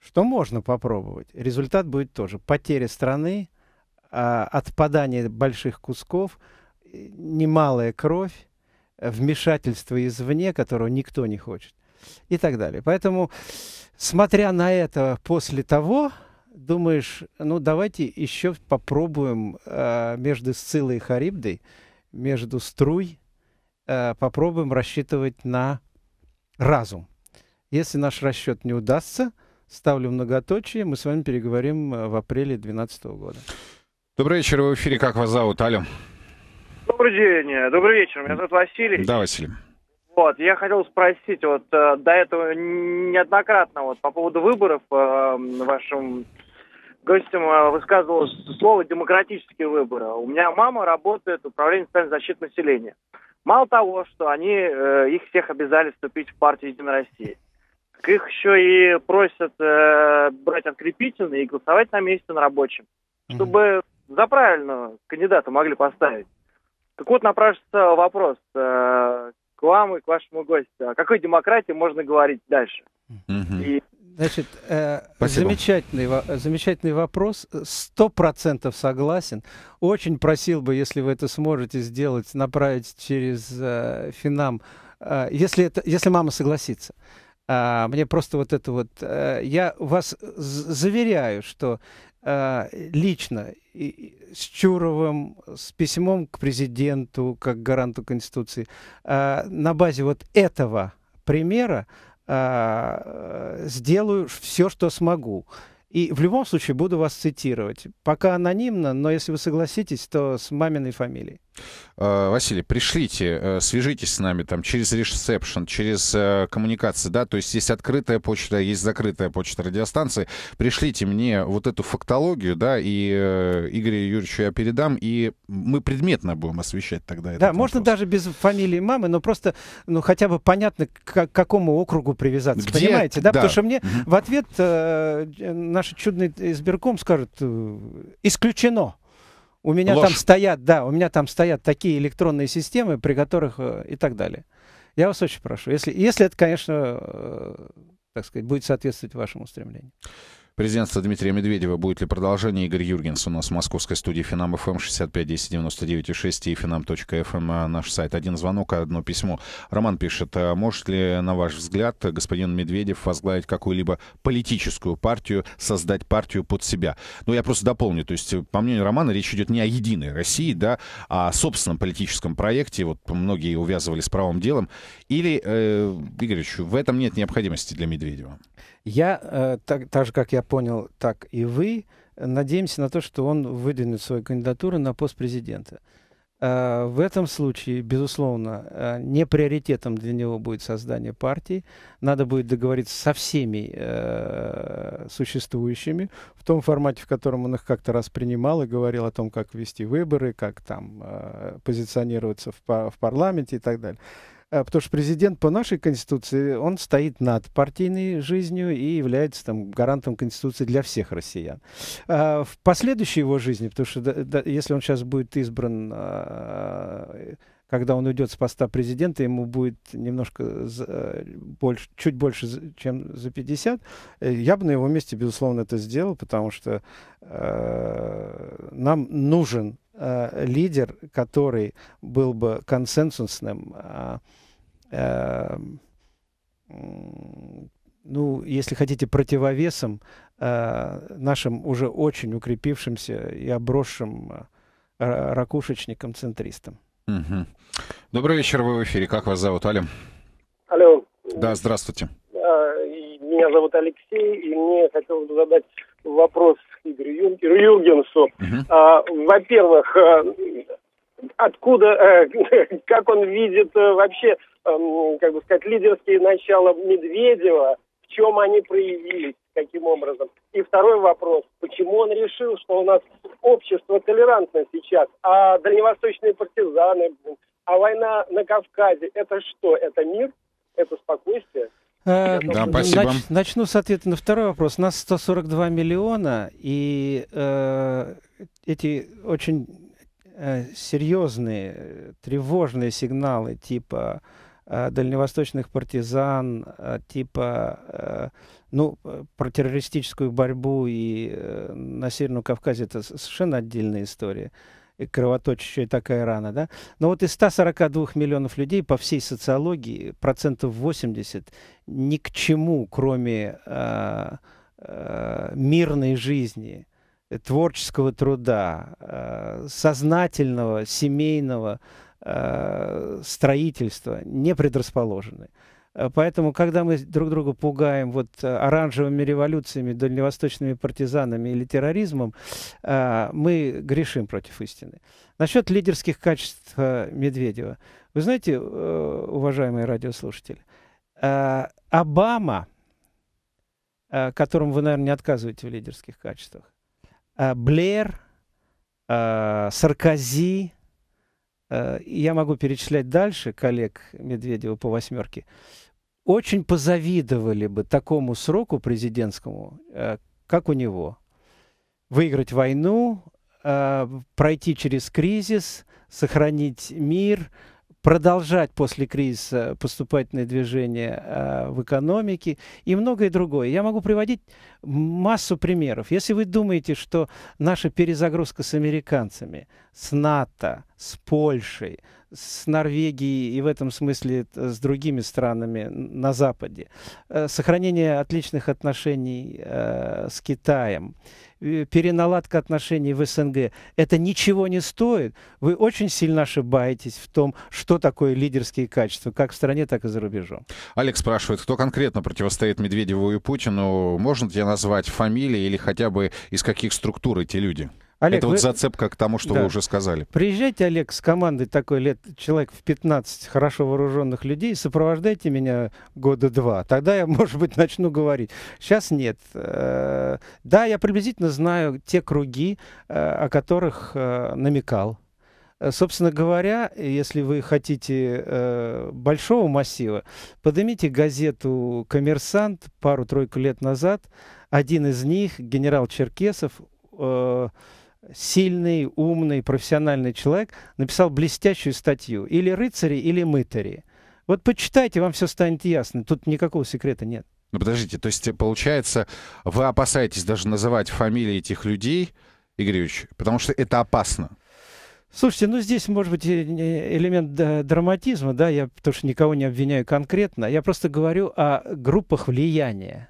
что можно попробовать. Результат будет тоже потеря страны, а, отпадание больших кусков, э, немалая кровь, э, вмешательство извне, которого никто не хочет, и так далее. Поэтому, смотря на это после того, думаешь, ну давайте еще попробуем э, между Сцилой и Харибдой, между струй, э, попробуем рассчитывать на разум. Если наш расчет не удастся, ставлю многоточие. Мы с вами переговорим э, в апреле 2012 года. Добрый вечер, в эфире. Как вас зовут, Алю? Добрый день, э, добрый вечер. Меня зовут Василий. Да, Василий. Вот, я хотел спросить, вот э, до этого неоднократно вот по поводу выборов э, вашим гостям э, высказывалось слово «демократические выборы». У меня мама работает в управлении социальной защиты населения. Мало того, что они э, их всех обязали вступить в партию Единой России. Их еще и просят э, брать открепительные и голосовать на месте на рабочем, чтобы за правильного кандидата могли поставить. Так вот, напрашивается вопрос э, к вам и к вашему гостю. О какой демократии можно говорить дальше? Угу. И Значит, э, замечательный, замечательный вопрос. Сто процентов согласен. Очень просил бы, если вы это сможете сделать, направить через э, Финам, э, если, это, если мама согласится. А, мне просто вот это вот... А, я вас заверяю, что а, лично и, с Чуровым, с письмом к президенту, как гаранту Конституции, а, на базе вот этого примера а, э, сделаю все, что смогу. И в любом случае буду вас цитировать. Пока анонимно, но если вы согласитесь, то с маминой фамилией. Э, Василий, пришлите, э, свяжитесь с нами там через ресепшн, через э, коммуникации, да, то есть есть открытая почта, есть закрытая почта радиостанции. Пришлите мне вот эту фактологию, да, и Игорю Юрьевичу я передам, и мы предметно будем освещать тогда это. Да, вопрос. можно даже без фамилии мамы, но просто, ну, хотя бы понятно, к какому округу привязаться, Где? понимаете, да? да, потому что мне в ответ э, наши чудные избирком скажет исключено. У меня Ложь. там стоят, да, у меня там стоят такие электронные системы, при которых э, и так далее. Я вас очень прошу, если, если это, конечно, э, так сказать, будет соответствовать вашему стремлению президентства Дмитрия Медведева. Будет ли продолжение? Игорь Юргенс у нас в московской студии Финам FM 65 10 99 6 и finam.fm э, наш сайт. Один звонок, одно письмо. Роман пишет, «А может ли, на ваш взгляд, господин Медведев возглавить какую-либо политическую партию, создать партию под себя? Ну, я просто дополню. То есть, по мнению Романа, речь идет не о единой России, да, а о собственном политическом проекте. Вот многие увязывали с правом делом. Или, э, Игоревич, в этом нет необходимости для Медведева? Я, э, так, так же, как я понял, так и вы, надеемся на то, что он выдвинет свою кандидатуру на пост президента. Э, в этом случае, безусловно, э, не приоритетом для него будет создание партии. Надо будет договориться со всеми э, существующими в том формате, в котором он их как-то раз и говорил о том, как вести выборы, как там э, позиционироваться в, в парламенте и так далее. А, потому что президент по нашей Конституции, он стоит над партийной жизнью и является там гарантом Конституции для всех россиян. А, в последующей его жизни, потому что если он сейчас будет избран а, когда он уйдет с поста президента, ему будет немножко больше, чуть больше, чем за 50. Я бы на его месте, безусловно, это сделал, потому что нам нужен лидер, который был бы консенсусным. Эм, ну, если хотите, противовесом э, нашим уже очень укрепившимся и обросшим э, ракушечникам-центристам. Угу. Добрый вечер, вы в эфире. Как вас зовут, Аля? Алло. Да, здравствуйте. Меня зовут Алексей, и мне хотелось бы задать вопрос Игорю Юнгенсу. Угу. Во-первых, э, откуда, э, как он видит э, вообще, э, как бы сказать, лидерские начала Медведева, в чем они проявились, каким образом. И второй вопрос, почему он решил, что у нас общество толерантное сейчас, а дальневосточные партизаны, а война на Кавказе, это что, это мир, это спокойствие? Э, да, спасибо. Нач, начну с ответа на второй вопрос. У нас 142 миллиона, и э, эти очень Э, серьезные тревожные сигналы типа э, дальневосточных партизан, э, типа ну, про террористическую борьбу и на Северном Кавказе это совершенно отдельная история. И кровоточащая такая рана, да? Но вот из 142 миллионов людей по всей социологии процентов 80 ни к чему, кроме мирной жизни – творческого труда, э, сознательного, семейного э, строительства не предрасположены. Э, поэтому, когда мы друг друга пугаем вот оранжевыми революциями, дальневосточными партизанами или терроризмом, мы грешим против истины. Насчет лидерских качеств Медведева. Вы знаете, уважаемые радиослушатели, Обама, которому вы, наверное, не отказываете в лидерских качествах, Э, Блэр, э, Саркози, э, я могу перечислять дальше коллег Медведева по восьмерке, очень позавидовали бы такому сроку президентскому, как у него. Выиграть войну, пройти через кризис, сохранить мир – продолжать после кризиса поступательное движение а, в экономике и многое другое. Я могу приводить массу примеров. Если вы думаете, что наша перезагрузка с американцами, с НАТО, с Польшей, с Норвегией и в этом смысле с другими странами на Западе, э, сохранение отличных отношений э, с Китаем, Э, переналадка отношений в СНГ, это ничего не стоит. Вы очень сильно ошибаетесь в том, что такое лидерские качества, как в стране, так и за рубежом. Алекс спрашивает, кто конкретно противостоит Медведеву и Путину? Можно тебе назвать фамилии или хотя бы из каких структур эти люди? Олег, Это вот вы... зацепка к тому, что да. вы уже сказали. Приезжайте, Олег, с командой такой лет, человек в 15 хорошо вооруженных людей, сопровождайте меня года два. Тогда я, может быть, начну говорить. Сейчас нет. Э, да, я приблизительно знаю те круги, э, о которых э, намекал. Собственно говоря, если вы хотите э, большого массива, поднимите газету «Коммерсант» пару-тройку лет назад. Один из них, генерал Черкесов, э, сильный, умный, профессиональный человек написал блестящую статью. Или рыцари, или мытари. Вот почитайте, вам все станет ясно. Тут никакого секрета нет. Ну подождите, то есть э, получается, вы опасаетесь даже называть фамилии этих людей, Игоревич, потому что это опасно. Слушайте, ну здесь, может быть, э, элемент драматизма, да, я потому что никого не обвиняю конкретно, я просто говорю о группах влияния.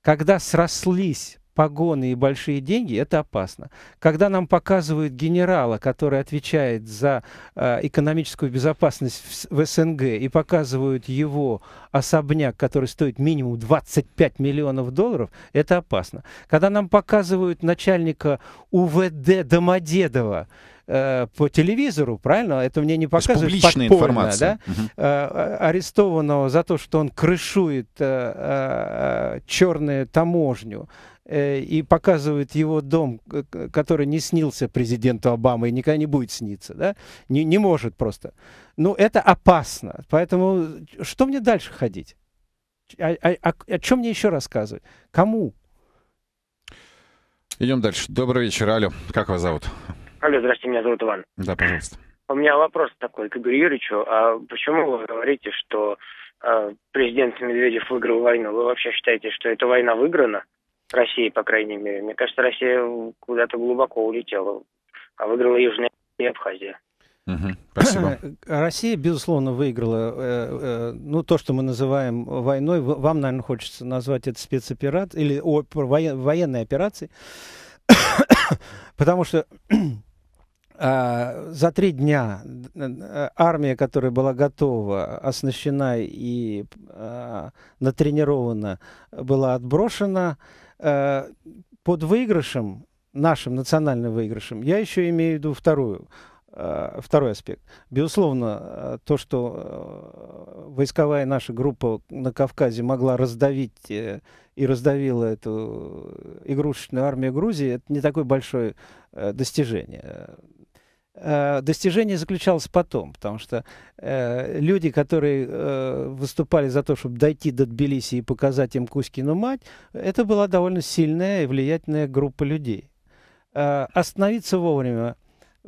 Когда срослись погоны и большие деньги, это опасно. Когда нам показывают генерала, который отвечает за э, экономическую безопасность в, в СНГ, и показывают его особняк, который стоит минимум 25 миллионов долларов, это опасно. Когда нам показывают начальника УВД Домодедова, Э, по телевизору, правильно? Это мне не показывают публичная подпольно, информация. да? Угу. арестованного за то, что он крышует э, черную таможню и показывают его дом, который не снился президенту Обамы и никогда не будет сниться, да? не, не может просто. Ну, это опасно. Поэтому что мне дальше ходить? А, а, о, о, о, о чем мне еще рассказывать? Кому? Идем дальше. Добрый вечер, Алю. Как вас зовут? Алло, здравствуйте, меня зовут Иван. Да, пожалуйста. У меня вопрос такой к Игорю Юрьевичу. А почему вы говорите, что э, президент Медведев выиграл войну? Вы вообще считаете, что эта война выиграна? России, по крайней мере. Мне кажется, Россия куда-то глубоко улетела, а выиграла Южная и Абхазия. спасибо. Россия, безусловно, выиграла. Э, э, ну, то, что мы называем войной, вам, наверное, хочется назвать это спецоперацией или о, военной операцией, потому что а, за три дня э, э, армия, которая была готова, оснащена и а, натренирована, была отброшена. Э, под выигрышем, нашим национальным выигрышем, я еще имею в виду вторую Второй аспект. Безусловно, то, что войсковая наша группа на Кавказе могла раздавить и раздавила эту игрушечную армию Грузии, это не такое большое достижение. Э, достижение заключалось потом, потому что э, люди, которые э, выступали за то, чтобы дойти до Тбилиси и показать им Кузькину мать, это была довольно сильная и влиятельная группа людей. Э, остановиться вовремя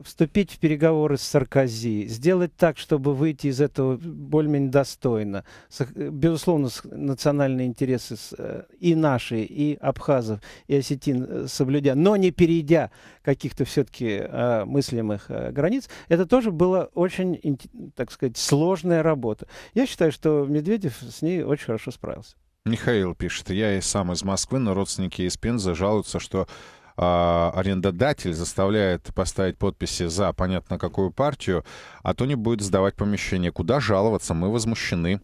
вступить в переговоры с Саркози, сделать так, чтобы выйти из этого более-менее достойно. Безусловно, национальные интересы э, и наши, и абхазов, и осетин э, соблюдя, но не перейдя каких-то все-таки э, мыслимых границ, это тоже была очень, так сказать, сложная работа. Я считаю, что Медведев с ней очень хорошо справился. Михаил пишет, я и сам из Москвы, но родственники из Пензы жалуются, что а, арендодатель заставляет поставить подписи за понятно какую партию, а то не будет сдавать помещение. Куда жаловаться? Мы возмущены.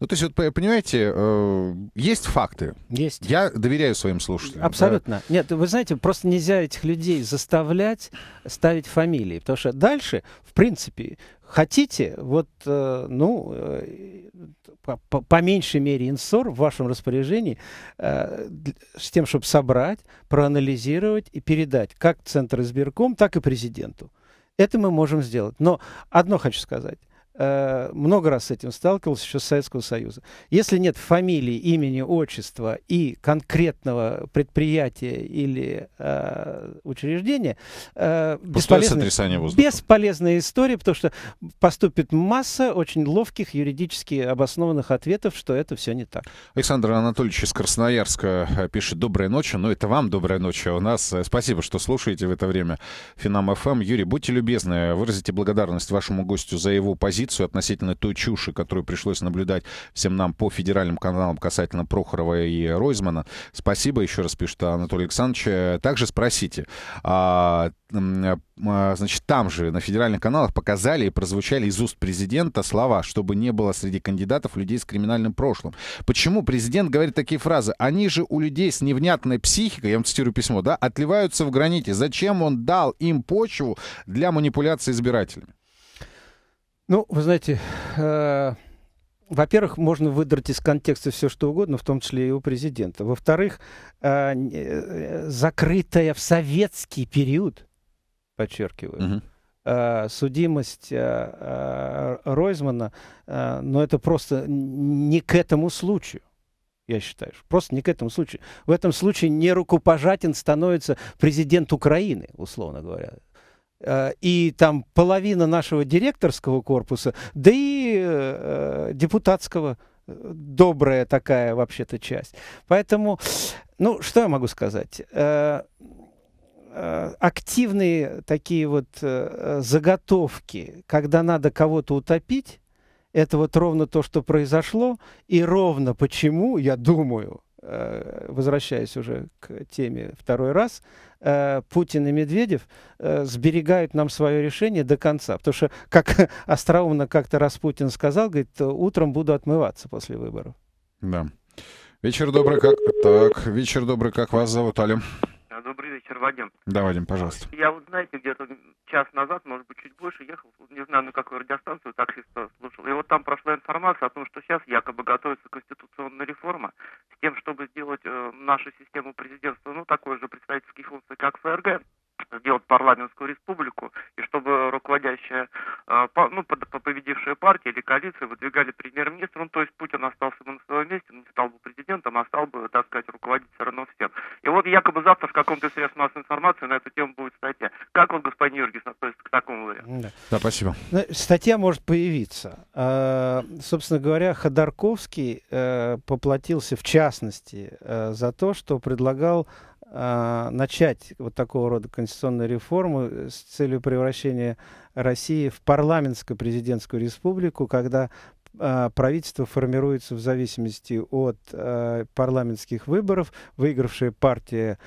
Ну, то есть, вот, понимаете, э, есть факты. Есть. Я доверяю своим слушателям. Абсолютно. Да? Нет, вы знаете, просто нельзя этих людей заставлять ставить фамилии, потому что дальше, в принципе, Хотите, вот, э, ну, э, по, меньшей мере инсор в вашем распоряжении э, с тем, чтобы собрать, проанализировать и передать как Центр избирком, так и президенту. Это мы можем сделать. Но одно хочу сказать. Э, много раз с этим сталкивался еще с Советского Союза. Если нет фамилии, имени, отчества и конкретного предприятия или э, учреждения, э, бесполезная, бесполезная история, потому что поступит масса очень ловких, юридически обоснованных ответов, что это все не так. Александр Анатольевич из Красноярска э, пишет «Доброй ночи». Ну, это вам доброй ночи, у нас э, спасибо, что слушаете в это время Финам ФМ. Юрий, будьте любезны, выразите благодарность вашему гостю за его позицию позицию относительно той чуши, которую пришлось наблюдать всем нам по федеральным каналам касательно Прохорова и Ройзмана. Спасибо, еще раз пишет Анатолий Александрович. Э, также спросите, а, а, значит, там же на федеральных каналах показали и прозвучали из уст президента слова, чтобы не было среди кандидатов людей с криминальным прошлым. Почему президент говорит такие фразы? Они же у людей с невнятной психикой, я вам цитирую письмо, да, отливаются в граните. Зачем он дал им почву для манипуляции избирателями? Ну, вы знаете, э, во-первых, можно выдрать из контекста все, что угодно, в том числе и у президента. Во-вторых, э, э закрытая в советский период, подчеркиваю, угу. э, судимость э, э, Ройзмана, э, но это просто не к этому случаю я считаю. Просто не к этому случаю. В этом случае не рукопожатен становится президент Украины, условно говоря. Э, и там половина нашего директорского корпуса, да и э, депутатского э, добрая такая вообще-то часть. Поэтому, ну, что я могу сказать? Активные такие вот заготовки, когда надо кого-то утопить, это вот ровно то, что произошло, и ровно почему, я думаю, Э, возвращаясь уже к теме второй раз, э, Путин и Медведев э, сберегают нам свое решение до конца. Потому что, как остроумно как-то раз Путин сказал, говорит, утром буду отмываться после выборов. Да. Вечер добрый, как... Так, вечер добрый, как вас зовут, Аля? Э, добрый вечер, Вадим. Да, Вадим, пожалуйста. Я вот, знаете, где-то час назад, может быть, чуть больше, ехал, не знаю, на какую радиостанцию таксиста слушал. И вот там прошла информация о том, что сейчас якобы готовится конституционная реформа с тем, чтобы сделать э, нашу систему президентства, ну, такой же представительские функции, как ФРГ сделать парламентскую республику, и чтобы руководящая, э, ну, победившая партия или коалиция выдвигали премьер-министра, ну, то есть Путин остался бы на своем месте, не стал бы президентом, а стал бы, так сказать, руководить все равно всем. И вот якобы завтра в каком-то средстве массовой информации на эту тему будет статья. Как вот господин Юргис относится к такому варианту? Да, да спасибо. Ну, статья может появиться. А, собственно говоря, Ходорковский э, поплатился в частности э, за то, что предлагал а, начать вот такого рода конституционную реформу э, с целью превращения России в парламентско-президентскую республику, когда а, правительство формируется в зависимости от а, парламентских выборов. Выигравшая партия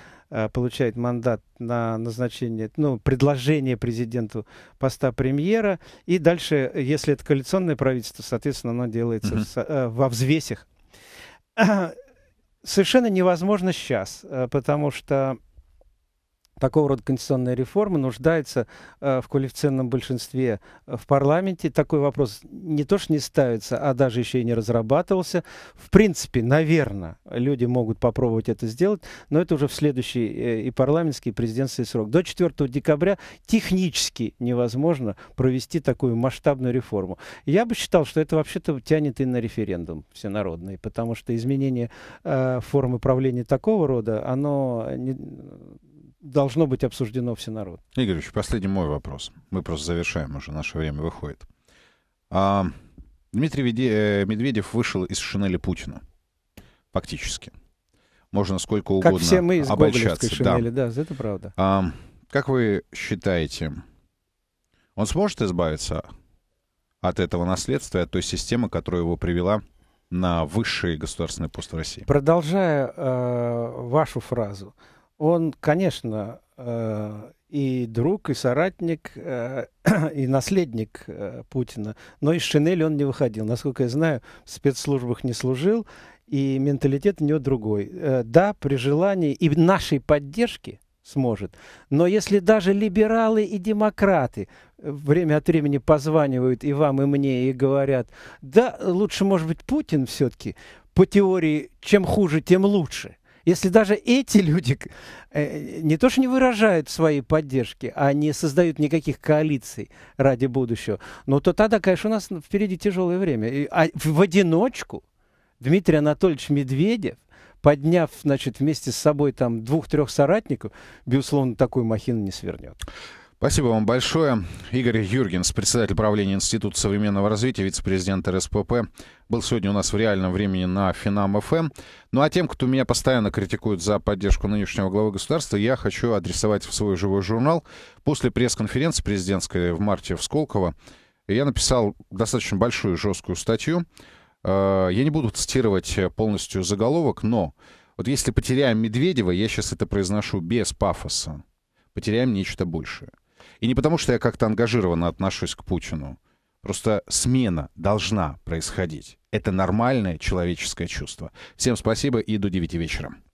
получает мандат на назначение, ну, предложение президенту поста премьера. И дальше, если это коалиционное правительство, соответственно, оно делается mm-hmm. в, э, во взвесях совершенно невозможно сейчас, э, потому что такого рода конституционная реформа нуждается э, в квалифицированном большинстве э, в парламенте. Такой вопрос не то что не ставится, а даже еще и не разрабатывался. В принципе, наверное, люди могут попробовать это сделать, но это уже в следующий э, и парламентский, и президентский срок. До 4 декабря технически невозможно провести такую масштабную реформу. Я бы считал, что это вообще-то тянет и на референдум всенародный, потому что изменение э, формы правления такого рода, оно не, должно быть обсуждено всенародно. Игорь Ильич, последний мой вопрос. Мы просто завершаем уже, наше время выходит. А, Дмитрий Веде... Э, Медведев вышел из шинели Путина. Фактически. Можно сколько угодно Как все мы из обольщаться. шинели, да. да, это правда. А, как вы считаете, он сможет избавиться от этого наследства, от той системы, которая его привела на высший государственный пост в России? Продолжая э, вашу фразу, он, конечно, э, и друг, и соратник, э, и наследник э, Путина. Но из шинели он не выходил. Насколько я знаю, в спецслужбах не служил, и менталитет у него другой. Да, при желании и нашей поддержки сможет. Но если даже либералы и демократы время от времени позванивают и вам, и мне, и говорят, да, лучше, может быть, Путин все-таки, по теории, чем хуже, тем лучше. Если даже эти люди э, не то что не выражают своей поддержки, а не создают никаких коалиций ради будущего, ну то тогда, конечно, у нас впереди тяжелое время. И, а в одиночку Дмитрий Анатольевич Медведев подняв, значит, вместе с собой там двух-трех соратников, безусловно, такую махину не свернет. Спасибо вам большое. Игорь Юргенс, председатель правления Института современного развития, вице-президент РСПП, был сегодня у нас в реальном времени на Финам ФМ. Ну а тем, кто меня постоянно критикует за поддержку нынешнего главы государства, я хочу адресовать в свой живой журнал. После пресс-конференции президентской в марте в Сколково я написал достаточно большую жесткую статью. Э, я не буду цитировать полностью заголовок, но вот если потеряем Медведева, я сейчас это произношу без пафоса, потеряем нечто большее. И не потому, что я как-то ангажированно отношусь к Путину. Просто смена должна происходить. Это нормальное человеческое чувство. Всем спасибо и до 9 вечера.